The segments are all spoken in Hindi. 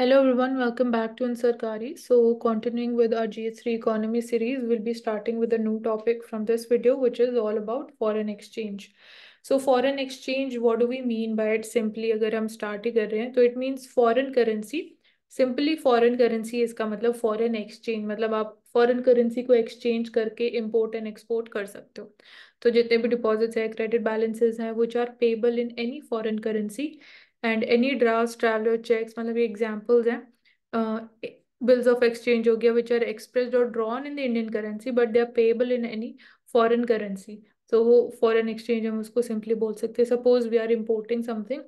Hello everyone, welcome back to Ansarkari. So continuing with our GH3 economy series, we'll be starting with a new topic from this video, which is all about foreign exchange. So foreign exchange, what do we mean by it? Simply If we start starting, so it means foreign currency. Simply foreign currency इसका मतलब foreign exchange Matlab, आप foreign currency ko exchange karke import and export kar sakte ho. So jitne bhi deposits hai, credit balances hai, which are payable in any foreign currency, and any draft traveller cheque मतलब ये एग्जाम्पल्स हैं बिल्स ऑफ एक्सचेंज हो गया विच आर एक्सप्रेस और drawn in the Indian currency but they are payable in any foreign currency तो वो फॉरन एक्सचेंज हम उसको सिंपली बोल सकते हैं suppose we are importing something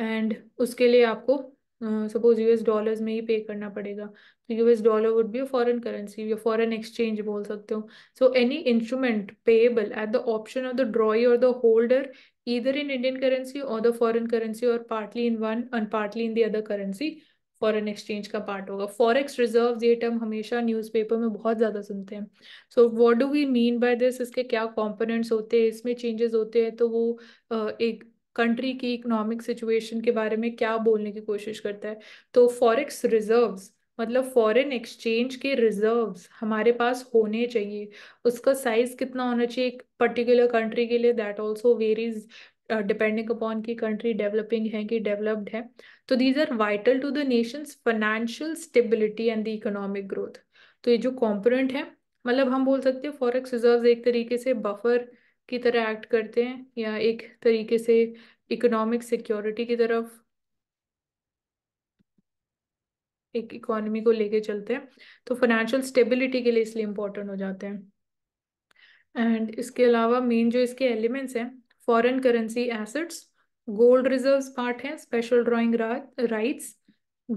and उसके लिए आपको सपोज यूएस डॉलर्स में ही पे करना पड़ेगा तो US dollar would be a foreign currency या फॉरेन एक्सचेंज बोल सकते हो so any instrument payable at the option of the drawee और the holder either in Indian currency और द foreign करेंसी और partly in one and partly in the other currency foreign exchange का पार्ट होगा फॉरेक्स रिजर्व ये टर्म हमेशा न्यूज़पेपर में बहुत ज़्यादा सुनते हैं so what do we mean by this इसके क्या कॉम्पोनेंट्स होते हैं इसमें चेंजेस होते हैं तो वो uh, एक कंट्री की इकोनॉमिक सिचुएशन के बारे में क्या बोलने की कोशिश करता है तो फॉरेक्स रिजर्व्स मतलब फॉरेन एक्सचेंज के रिजर्व्स हमारे पास होने चाहिए उसका साइज कितना होना चाहिए एक पर्टिकुलर कंट्री के लिए that also varies depending upon की कंट्री डेवलपिंग है कि डेवलप्ड है तो these are vital to the nations financial stability and the economic growth तो ये जो कॉम्पोनेंट है मतलब हम बोल सकते हैं फॉरेक्स रिजर्व एक तरीके से बफर की तरह एक्ट करते हैं या एक तरीके से इकोनॉमिक सिक्योरिटी की तरफ एक इकोनॉमी को लेके चलते हैं तो फाइनेंशियल स्टेबिलिटी के लिए इसलिए इम्पोर्टेंट हो जाते हैं एंड इसके अलावा मेन जो इसके एलिमेंट्स हैं foreign currency assets gold reserves part है स्पेशल ड्राइंग राइट्स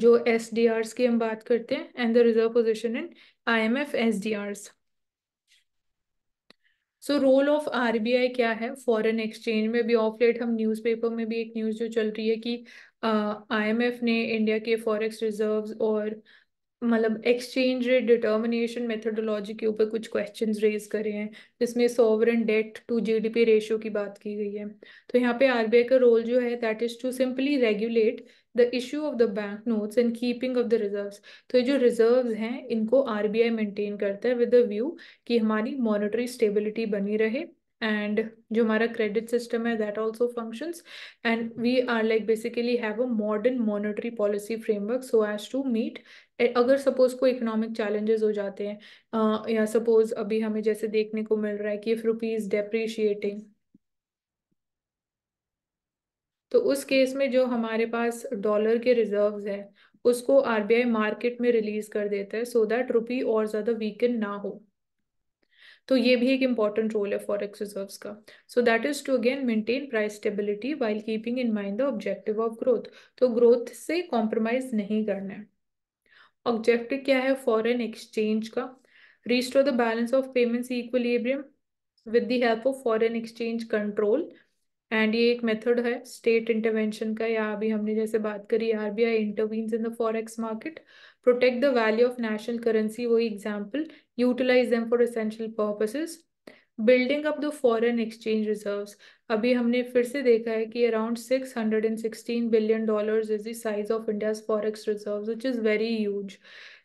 जो एस डी की हम बात करते हैं and the reserve position in I M F S D so role of RBI क्या है फॉरेन एक्सचेंज में भी ऑफ लेट हम न्यूज़पेपर में भी एक न्यूज़ जो चल रही है कि आईएमएफ ने इंडिया के फॉरेक्स रिजर्व्स और मतलब एक्सचेंज रेट डिटर्मिनेशन मेथडोलॉजी के ऊपर कुछ क्वेश्चंस रेज करे हैं जिसमें sovereign debt to GDP ratio की बात की गई है तो यहाँ पे आरबीआई का रोल जो है that is to simply regulate the issue of the bank notes and keeping of the reserves तो ये जो रिजर्व्स हैं इनको आरबीआई मेंटेन करता है विद अ व्यू कि हमारी मॉनेटरी स्टेबिलिटी बनी रहे एंड जो हमारा क्रेडिट सिस्टम है that also functions and we are like basically have a modern monetary policy framework so as to meet अगर सपोज कोई इकोनॉमिक चैलेंजेस हो जाते हैं या सपोज अभी हमें जैसे देखने को मिल रहा है कि इफ़ रुपीज़ डेप्रिशिएटिंग तो उस केस में जो हमारे पास डॉलर के रिजर्व हैं उसको आरबीआई मार्केट में रिलीज कर देता है सो दैट रुपी और ज्यादा वीकन ना हो तो ये भी एक इम्पॉर्टेंट रोल है फॉरेक्स रिजर्व का so that is to again maintain price stability while keeping in mind the objective of growth तो ग्रोथ से कॉम्प्रोमाइज नहीं करना है ऑब्जेक्टिव क्या है फॉरेन एक्सचेंज का restore the balance of payment equilibrium with the help of foreign exchange control and ये एक मेथड है स्टेट इंटरवेंशन का या अभी हमने जैसे बात करी R B I intervene in the forex market protect the value of national currency वही example utilize them for essential purposes building up the foreign exchange reserve अभी हमने फिर से देखा है कि around six hundred and sixteen billion dollar is the size of India's forex reserve which is very huge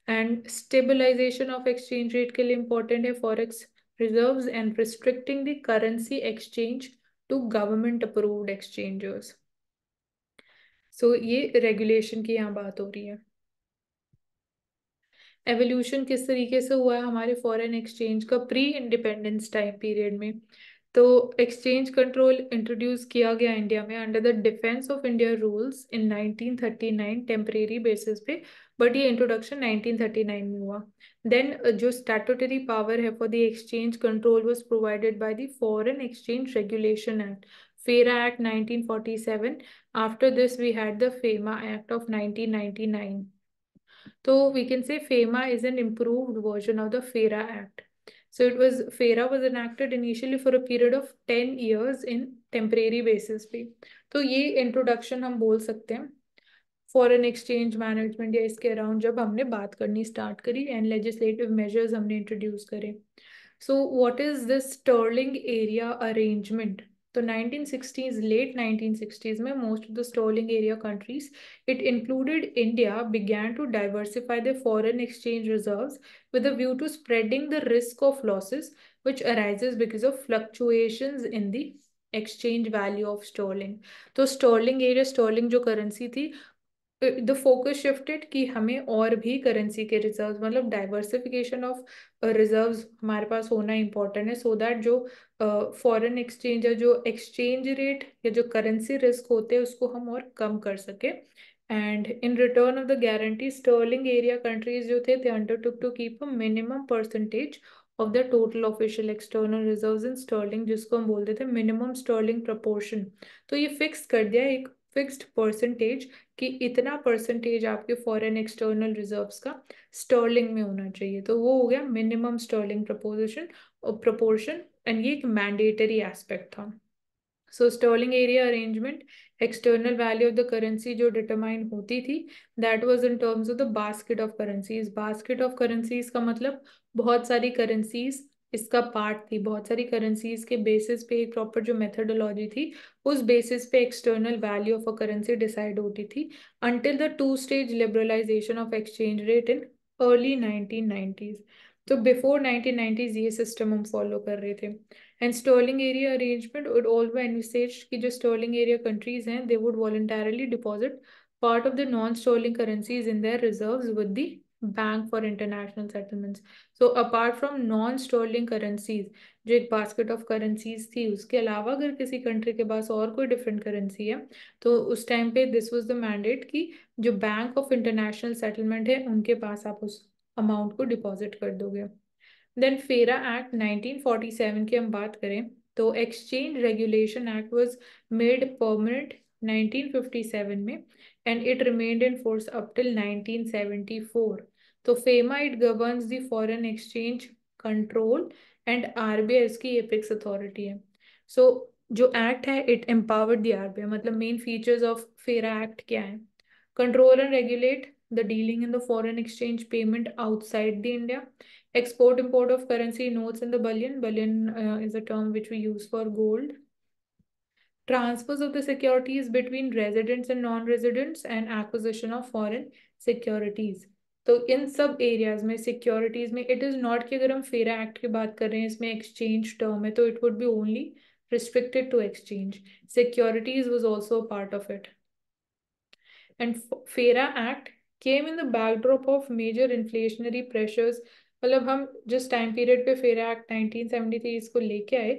and stabilization of exchange rate के लिए इंपॉर्टेंट है forex reserve and restricting the currency exchange to government approved exchanges so ये regulation की यहाँ बात हो रही है एवोल्यूशन किस तरीके से हुआ है हमारे फॉरेन एक्सचेंज का प्री इंडिपेंडेंस टाइम पीरियड में तो एक्सचेंज कंट्रोल इंट्रोड्यूस किया गया इंडिया में under the defence of India rules in 1939 temporary basis पे बट ये इंट्रोडक्शन 1939 में हुआ देन uh, जो स्टैटूटरी पावर है for the exchange control was provided by the foreign exchange regulation act FERA act 1947. After this we had the FEMA act of nineteen तो वी कैन से FEMA is an improved version of the FERA act So it was फेरा was enacted initially for a period of 10 years in temporary basis पे तो ये introduction हम बोल सकते हैं फॉरेन एक्सचेंज मैनेजमेंट या इसके अराउंड जब हमने बात करनी स्टार्ट करी एंड लेजिस्लेटिव मेजर्स हमने इंट्रोड्यूस करे so what is this sterling area arrangement तो 1960s लेट 1960s में most of the sterling area countries it included India began to diversify the foreign exchange reserve with a view to spreading the risk of losses which arises because of fluctuation in the exchange value of sterling तो स्टॉलिंग एरिया स्टॉलिंग जो करेंसी थी द फोकस शिफ्टेड कि हमें और भी करेंसी के रिजर्व मतलब डाइवर्सिफिकेशन ऑफ रिजर्व हमारे पास होना इम्पोर्टेंट है सो so दैट जो फॉरन uh, एक्सचेंज या जो एक्सचेंज रेट या जो करेंसी रिस्क होते हैं उसको हम और कम कर सकें and in return of the guarantee sterling area countries जो थे they took to keep a minimum percentage of the total official external reserve in sterling जिसको हम बोलते थे मिनिमम स्टर्लिंग प्रपोर्शन तो ये फिक्स कर दिया एक फिक्स्ड परसेंटेज कि इतना परसेंटेज आपके फॉरेन एक्सटर्नल रिजर्व्स का स्टर्लिंग में होना चाहिए तो वो हो गया मिनिमम स्टर्लिंग प्रपोजिशन और प्रपोर्शन एंड ये एक मैंडेटरी एस्पेक्ट था so sterling area arrangement external value of the currency जो डिटरमाइन होती थी that was in terms of the basket of currencies basket of currencies का मतलब बहुत सारी करेंसीज इसका पार्ट थी बहुत सारी करेंसीज के बेसिस पे एक प्रॉपर जो मेथडोलॉजी थी उस बेसिस पे external value of a currency decide होती थी until the two stage liberalization of exchange rate in early nineteen तो बिफोर नाइनटीन ये सिस्टम हम फॉलो कर रहे थे and sterling area arrangement would also envisage की जो स्टर्लिंग एरिया कंट्रीज हैं they would voluntarily deposit part of the non sterling currencies in their reserve with the bank for international settlements so apart from non sterling currencies जो एक basket of currencies थी उसके अलावा अगर किसी country के पास और कोई different currency है तो उस time पे this was the mandate कि जो bank of international settlement है उनके पास आप उस amount को deposit कर दोगे then फेरा एक्ट 1947 की हम बात करें तो exchange regulation act was made permanent 1957 में and it remained in force up till 1974. So FEMA, it governs the foreign exchange control and RBI is the apex authority. So the act, hai, it empowered the RBI. the main features of FERA Act? Kya Control and regulate the dealing in the foreign exchange payment outside the India. Export import of currency notes in the bullion. Bullion uh, is a term which we use for gold transfers of the securities between residents and non-residents and acquisition of foreign securities तो इन सब एरियाज में सिक्योरिटीज में इट इज़ नॉट कि अगर हम फेरा एक्ट की बात कर रहे हैं इसमें एक्सचेंज टर्म है तो it would be only restricted to exchange securities was also part of it and FERA act came in the backdrop of major inflationary pressures मतलब हम जिस टाइम पीरियड पे फेरा एक्ट 1973 इसको लेके आए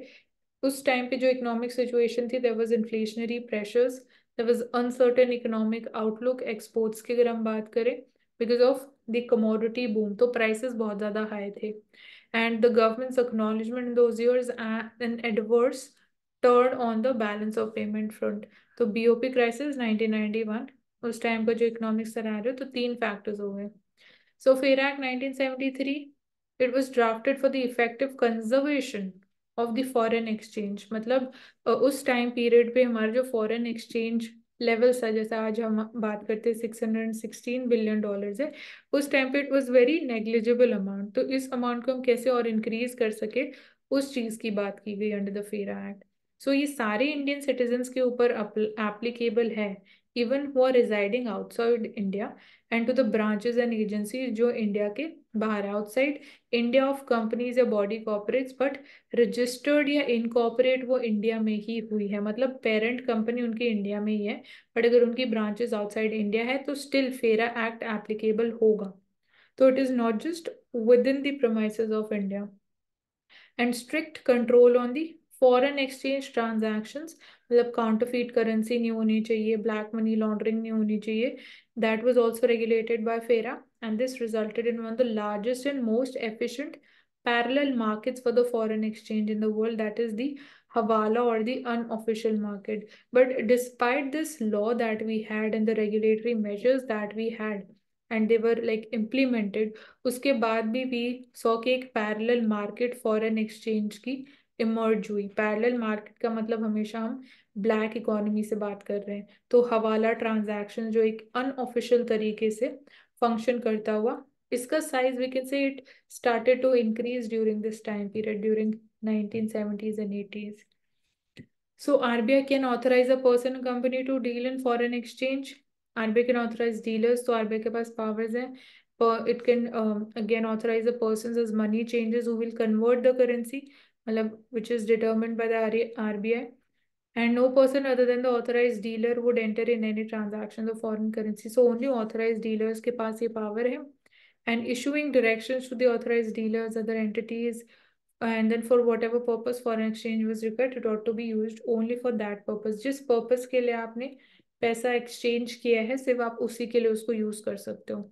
उस टाइम पे जो इकोनॉमिक सिचुएशन थी there was inflationary pressures there was uncertain economic outlook exports की अगर हम बात करें because of the commodity boom तो प्राइसेस बहुत ज़्यादा हाई थे and the government's acknowledgement in those years an adverse turn on the balance of payment front तो B O P crisis nineteen ninety one उस टाइम का जो इकोनॉमिक सर आ रहे हो तो तीन फैक्टर्स हो गए so FERA act nineteen seventy three it was drafted for the effective conservation of the foreign exchange मतलब उस टाइम पीरियड पे हमारा जो फॉरेन एक्सचेंज लेवल्स था जैसा आज हम बात करते हैं six hundred sixteen billion dollars है उस टाइम पे it was very negligible amount तो इस अमाउंट को हम कैसे और इंक्रीज कर सके उस चीज़ की बात की गई under the FERA act so ये सारे इंडियन सिटीजन्स के ऊपर एप्लीकेबल है even who are residing outside India and to the branches and agency जो इंडिया के बाहर है आउटसाइड इंडिया ऑफ कंपनीज या बॉडी कॉपरेट्स बट रजिस्टर्ड या इनकॉपरेट वो इंडिया में ही हुई है मतलब पेरेंट कंपनी उनकी इंडिया में ही है बट अगर उनकी ब्रांचेज आउटसाइड इंडिया है तो स्टिल फेरा एक्ट एप्लीकेबल होगा तो it is not just within the premise of India and strict control on the Foreign exchange transactions, मतलब काउंटरफीट करेंसी नहीं होनी चाहिए ब्लैक मनी लॉन्ड्रिंग नहीं होनी चाहिए that was also regulated by FERA and this resulted in one of the largest and most efficient parallel markets for the foreign exchange in the world that is the hawala or the unofficial market but despite this law that we had and the regulatory measures that we had and they were like implemented uske baad bhi we saw a parallel market foreign exchange ki emerge हुई पैरेलल मार्केट का मतलब हमेशा हम ब्लैक इकोनॉमी से बात कर रहे हैं तो हवाला ट्रांजैक्शन जो एक अनऑफिशियल तरीके से फंक्शन करता हुआ इसका size we can say it started to increase during this time period during so R can authorize a person company to deal in foreign exchange RBI can authorize dealers तो आर के पास पावर्स हैं it can again authorize a person money changers who will convert the currency मतलब which is determined by the R B I and no person other than the authorize dealer would enter in any transaction the foreign currency so only authorize dealers के पास ये पावर है and issuing direction to the authorize dealers other entities and then for whatever purpose foreign exchange was required to be use only for that purpose जिस पर्पज के लिए आपने पैसा एक्सचेंज किया है सिर्फ आप उसी के लिए उसको यूज कर सकते हो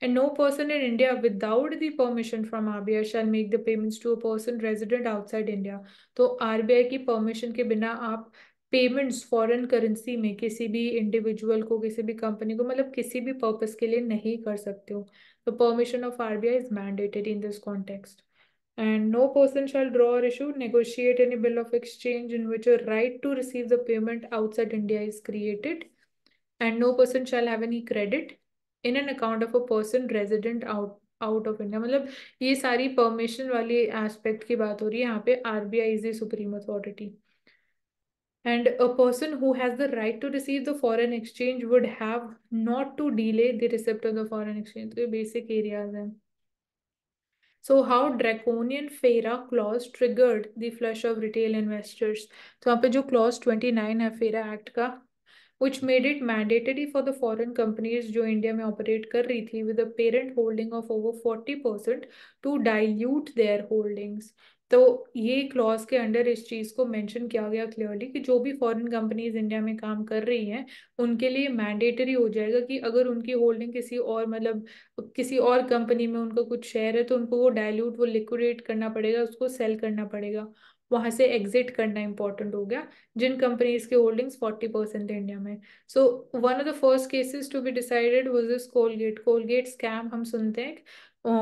and no person in India without the permission from RBI shall make the payments to a person resident outside India. So RBI permission के बिना आप payments foreign currency में किसी भी individual को किसी भी company को मतलब किसी भी purpose के लिए नहीं कर सकते हो So permission of RBI is mandated in this context. and no person shall draw or issue negotiate any bill of exchange in which a right to receive the payment outside india is created and no person shall have any credit in an account of a person resident out out of India मतलब ये सारी परमिशन वाली एस्पेक्ट की बात हो रही है यहाँ पे R B I is a supreme authority and a person who has the right to receive the foreign exchange would have not to delay the receipt of the foreign exchange तो ये बेसिक एरियाज हैं so how draconian FERA clause triggered the flush of retail investors तो यहाँ पे जो क्लॉज ट्वेंटी नाइन है फेरा एक्ट का which made it mandatory for the foreign companies जो इंडिया में ऑपरेट कर रही थी with a parent holding of over forty percent to dilute their holdings तो ये क्लॉज के अंडर इस चीज़ को मेंशन किया गया क्लियरली कि जो भी फॉरेन कंपनीज इंडिया में काम कर रही हैं उनके लिए मैंडेटरी हो जाएगा कि अगर उनकी होल्डिंग किसी और मतलब किसी और कंपनी में उनका कुछ शेयर है तो उनको वो डायल्यूट वो लिक्विडेट करना पड़ेगा उसको सेल करना पड़ेगा वहां से एग्जिट करना इंपॉर्टेंट हो गया जिन कंपनीज के होल्डिंग्स फोर्टी परसेंट इंडिया में so one of the first cases to be decided was this Colgate Colgate scam हम सुनते हैं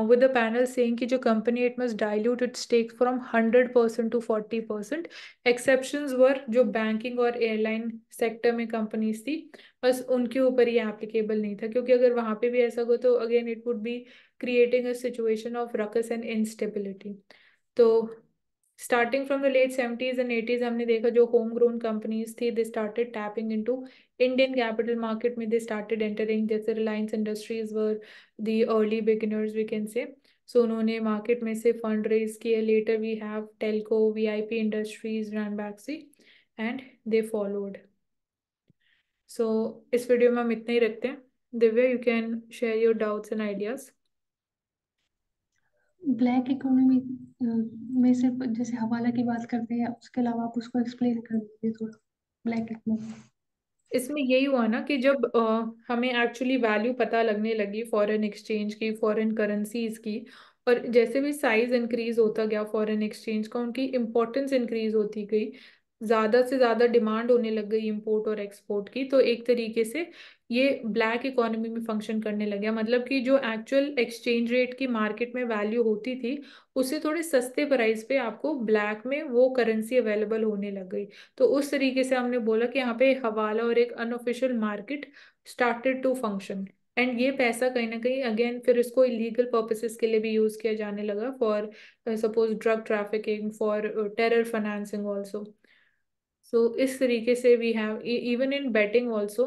विद द पैनल सेइंग कि जो company it must dilute it stake from hundred percent to forty percent exception where जो बैंकिंग और एयरलाइन सेक्टर में कंपनीज थी बस उनके ऊपर ये एप्लीकेबल नहीं था क्योंकि अगर वहाँ पे भी ऐसा हो तो again it would be creating a situation of ruckus and instability तो starting from the late seventies and eighties हमने देखा जो होम ग्रोन कंपनीज थी they started tapping in to Indian capital market में दे स्टार्टेड एंटरिंग जैसे Reliance Industries were the early beginners we can say so उन्होंने मार्केट में से फंड रेज किए later we have Telco V I P Industries Ranbaxy and they followed so इस वीडियो में हम इतना ही रखते हैं Divya you can share your doubts and ideas black economy में से जैसे हवाला की बात करते हैं उसके अलावा आप उसको एक्सप्लेन कर दीजिए थोड़ा ब्लैक इकोनॉमी इसमें यही हुआ ना कि जब आ, हमें एक्चुअली वैल्यू पता लगने लगी फॉरेन एक्सचेंज की फॉरेन करेंसीज की और जैसे भी साइज इंक्रीज होता गया फॉरेन एक्सचेंज का उनकी इम्पोर्टेंस इंक्रीज होती गई ज़्यादा से ज़्यादा डिमांड होने लग गई इम्पोर्ट और एक्सपोर्ट की तो एक तरीके से ये ब्लैक इकोनॉमी में फंक्शन करने लग गया मतलब कि जो एक्चुअल एक्सचेंज रेट की मार्केट में वैल्यू होती थी उसे थोड़े सस्ते प्राइस पे आपको ब्लैक में वो करेंसी अवेलेबल होने लग गई तो उस तरीके से हमने बोला कि यहाँ पे हवाला और एक unofficial market started to function and ये पैसा कहीं ना कहीं अगेन फिर इसको इलीगल पर्पसेस के लिए भी यूज़ किया जाने लगा for suppose drug trafficking for terror financing also so इस तरीके से we have even in batting also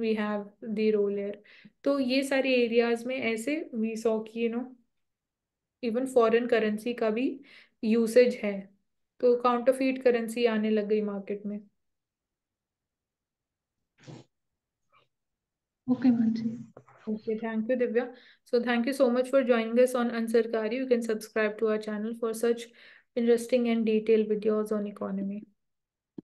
we have the role air तो ये सारे एरियाज में ऐसे वी सॉ की you know even foreign currency का भी यूसेज है तो काउंटर फीट करेंसी आने लग गई मार्केट में okay okay thank you Divya so thank you so much for joining this on अंसरकारी you can subscribe to our channel for such interesting and detailed videos on economy